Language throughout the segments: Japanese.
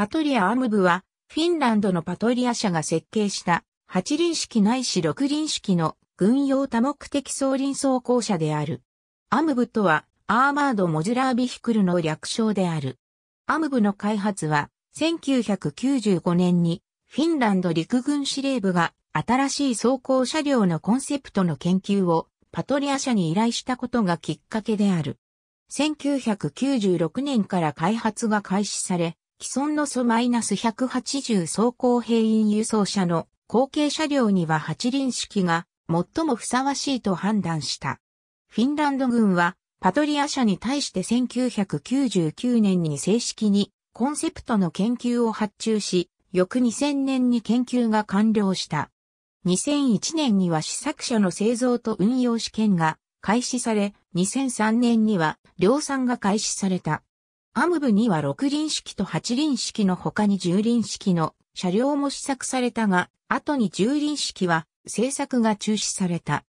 パトリアアムブは、フィンランドのパトリア社が設計した、8輪式ないし6輪式の軍用多目的装輪装甲車である。アムブとは、アーマード・モジュラー・ビヒクルの略称である。アムブの開発は、1995年に、フィンランド陸軍司令部が、新しい装甲車両のコンセプトの研究を、パトリア社に依頼したことがきっかけである。1996年から開発が開始され、既存のソマイナス180走行兵員輸送車の後継車両には8輪式が最もふさわしいと判断した。フィンランド軍はパトリア社に対して1999年に正式にコンセプトの研究を発注し、翌2000年に研究が完了した。2001年には試作車の製造と運用試験が開始され、2003年には量産が開始された。アムブには6輪式と8輪式の他に10輪式の車両も試作されたが、後に10輪式は製作が中止された。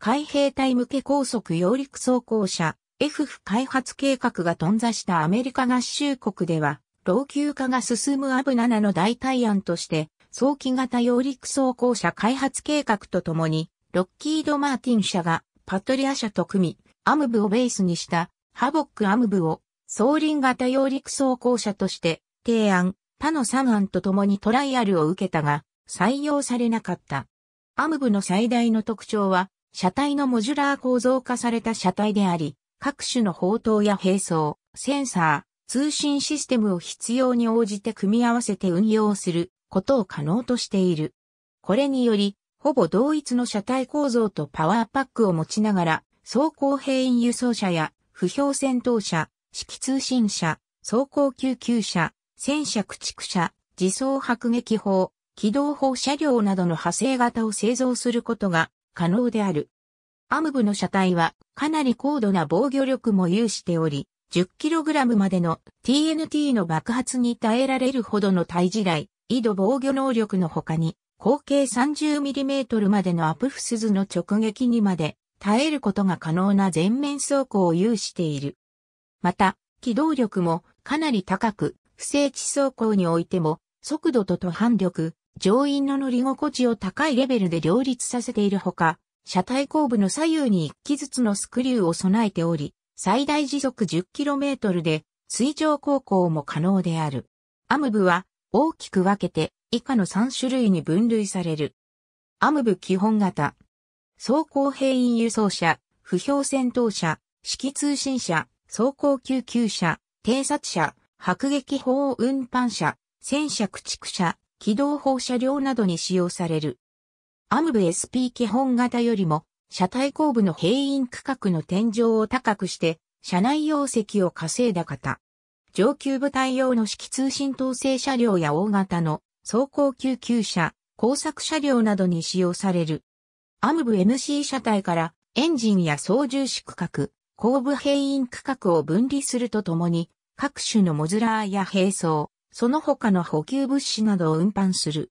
海兵隊向け高速揚陸装甲車 FF 開発計画が頓挫したアメリカ合衆国では、老朽化が進むアブ7の代替案として、早期型揚陸装甲車開発計画とともに、ロッキード・マーティン社がパトリア社と組み、アムブをベースにしたハボック・アムブを総輪型揚陸装甲車として提案、他の3案と共にトライアルを受けたが、採用されなかった。アムブの最大の特徴は、車体のモジュラー構造化された車体であり、各種の砲塔や並走、センサー、通信システムを必要に応じて組み合わせて運用することを可能としている。これにより、ほぼ同一の車体構造とパワーパックを持ちながら、走行兵員輸送車や不評戦闘車、式通信車、走行救急車、戦車駆逐車、自走迫撃砲、機動砲車両などの派生型を製造することが可能である。アムブの車体はかなり高度な防御力も有しており、10kg までの TNT の爆発に耐えられるほどの耐地雷、緯度防御能力の他に、口径 30mm までのアプフスズの直撃にまで耐えることが可能な全面走行を有している。また、機動力もかなり高く、不整地走行においても、速度と途半力、乗員の乗り心地を高いレベルで両立させているほか、車体後部の左右に1機ずつのスクリューを備えており、最大時速 10km で水上航行も可能である。アムブは大きく分けて以下の3種類に分類される。アムブ基本型。走行兵員輸送車、不評戦闘車、指揮通信車、装甲救急車、偵察車、迫撃砲運搬車、戦車駆逐車、機動砲車両などに使用される。アムブ SP 基本型よりも、車体後部の兵員区画の天井を高くして、車内容積を稼いだ型。上級部隊用の式通信統制車両や大型の走行救急車、工作車両などに使用される。アムブ MC 車体からエンジンや操縦士区画、後部兵員区画を分離するとともに、各種のモズラーや兵装、その他の補給物資などを運搬する。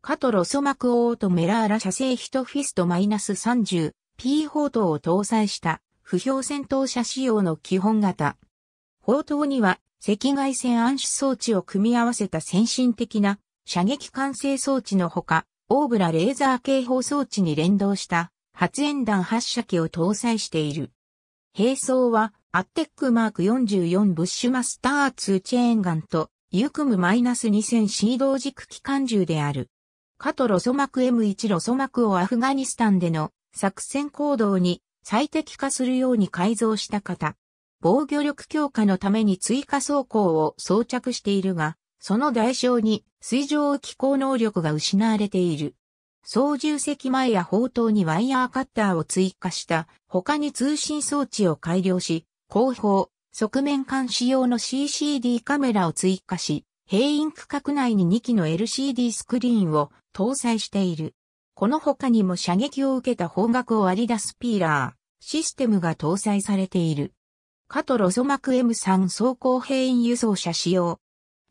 カトロソマクオートメラーラ射精ヒトフィスト -30P 砲塔を搭載した不評戦闘車仕様の基本型。砲塔には赤外線暗視装置を組み合わせた先進的な射撃管制装置のほか、オーブラレーザー警報装置に連動した発煙弾発射機を搭載している。並走は、アッテックマーク44ブッシュマスター2チェーンガンと、ユクム2 0 0 0ード軸機関銃である。カトロソマク M1 ロソマクをアフガニスタンでの作戦行動に最適化するように改造した型。防御力強化のために追加装甲を装着しているが、その代償に水上機構能力が失われている。操縦席前や砲塔にワイヤーカッターを追加した他に通信装置を改良し、後方、側面監視用の CCD カメラを追加し、兵員区画内に2機の LCD スクリーンを搭載している。この他にも射撃を受けた方角を割り出すピーラー、システムが搭載されている。カトロソマク M3 装甲兵員輸送車使用。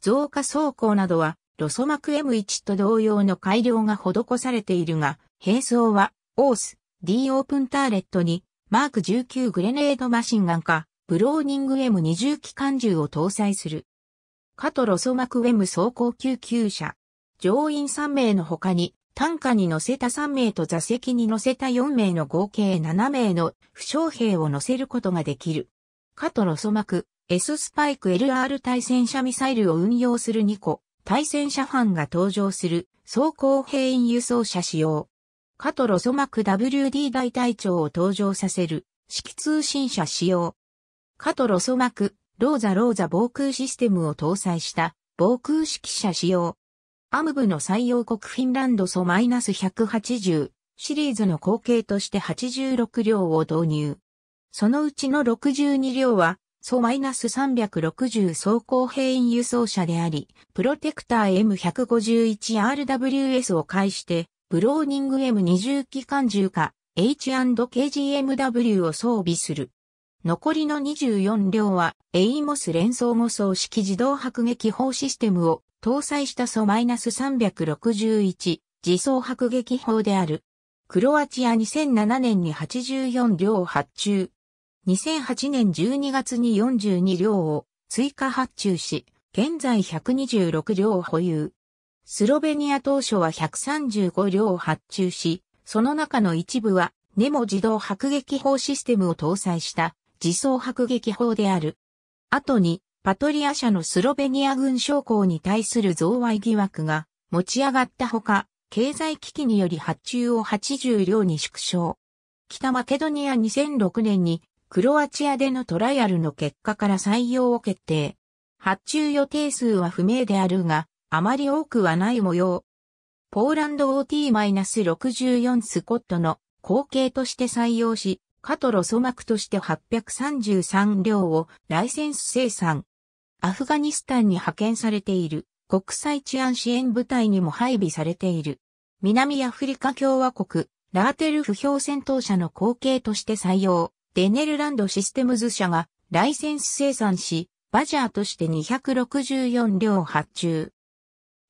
増加装甲などはロソマク M1 と同様の改良が施されているが、並走は、オース、D オープンターレットに、マーク19グレネードマシンガンか、ブローニング M20 機関銃を搭載する。カトロソマク M 走行救急車。乗員3名の他に、担架に乗せた3名と座席に乗せた4名の合計7名の負傷兵を乗せることができる。カトロソマク S スパイク LR 対戦車ミサイルを運用する2個、対戦車班が登場する装甲兵員輸送車使用。カトロソマク WD 大隊長を登場させる式通信車使用。カトロソマクローザローザ防空システムを搭載した防空式車使用。アムブの採用国フィンランドソマイナス180シリーズの後継として86両を導入。そのうちの62両はソ -360 走行兵員輸送車であり、プロテクター M151RWS を介して、ブローニング M20 機関銃か H&KGMW を装備する。残りの24両は、エイモス連装模装式自動迫撃砲システムを搭載したソ -361 自走迫撃砲である。クロアチア2007年に84両発注、2008年12月に42両を追加発注し、現在126両を保有。スロベニア当初は135両を発注し、その中の一部はネモ自動迫撃砲システムを搭載した自走迫撃砲である。後にパトリア社のスロベニア軍将校に対する贈賄疑惑が持ち上がったほか、経済危機により発注を80両に縮小。北マケドニア2006年にクロアチアでのトライアルの結果から採用を決定。発注予定数は不明であるが、あまり多くはない模様。ポーランド OT-64 スコットの後継として採用し、カトロマ膜として833両をライセンス生産。アフガニスタンに派遣されている国際治安支援部隊にも配備されている。南アフリカ共和国、ラーテル不評戦闘車の後継として採用。デネルランドシステムズ社がライセンス生産し、バジャーとして264両発注。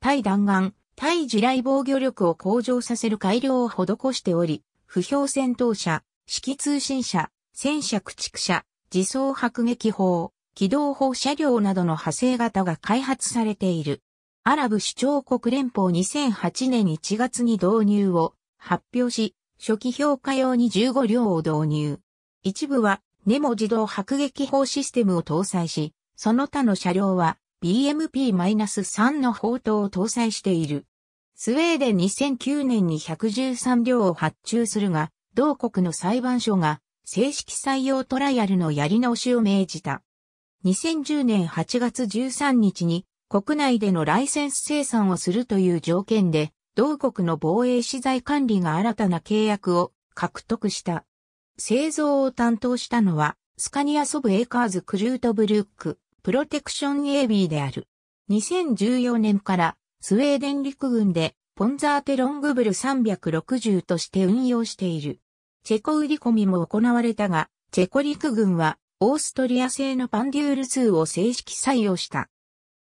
対弾丸、対地雷防御力を向上させる改良を施しており、不評戦闘車、指揮通信車、戦車駆逐車、自走迫撃砲、機動砲車両などの派生型が開発されている。アラブ首長国連邦2008年1月に導入を発表し、初期評価用に15両を導入。一部はネモ自動迫撃砲システムを搭載し、その他の車両は BMP-3 の砲塔を搭載している。スウェーデン2009年に113両を発注するが、同国の裁判所が正式採用トライアルのやり直しを命じた。2010年8月13日に国内でのライセンス生産をするという条件で、同国の防衛資材管理が新たな契約を獲得した。製造を担当したのは、スカニアソブエーカーズクルートブルック、プロテクション AB である。2014年から、スウェーデン陸軍で、ポンザーテロングブル360として運用している。チェコ売り込みも行われたが、チェコ陸軍は、オーストリア製のパンデュール2を正式採用した。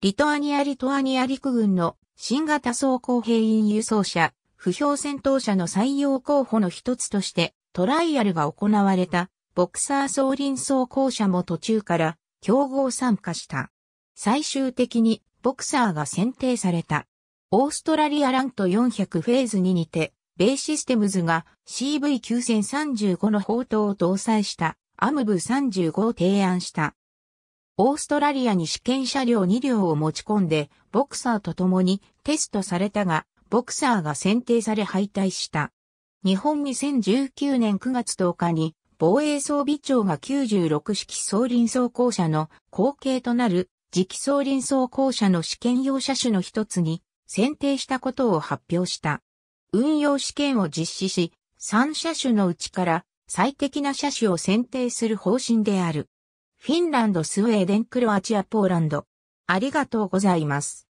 リトアニア・リトアニア陸軍の新型装甲兵員輸送車、不評戦闘車の採用候補の一つとしてトライアルが行われた、ボクサー総輪走校車も途中から競合参加した。最終的にボクサーが選定された。オーストラリアラント400フェーズににて、ベイシステムズが CV9035 の砲塔を搭載したアムブ35を提案した。オーストラリアに試験車両2両を持ち込んで、ボクサーと共にテストされたが、ボクサーが選定され敗退した。日本2019年9月10日に防衛装備庁が96式装輪装甲車の後継となる次期装輪装甲車の試験用車種の一つに選定したことを発表した。運用試験を実施し、3車種のうちから最適な車種を選定する方針である。フィンランド、スウェーデン、クロアチア、ポーランド。ありがとうございます。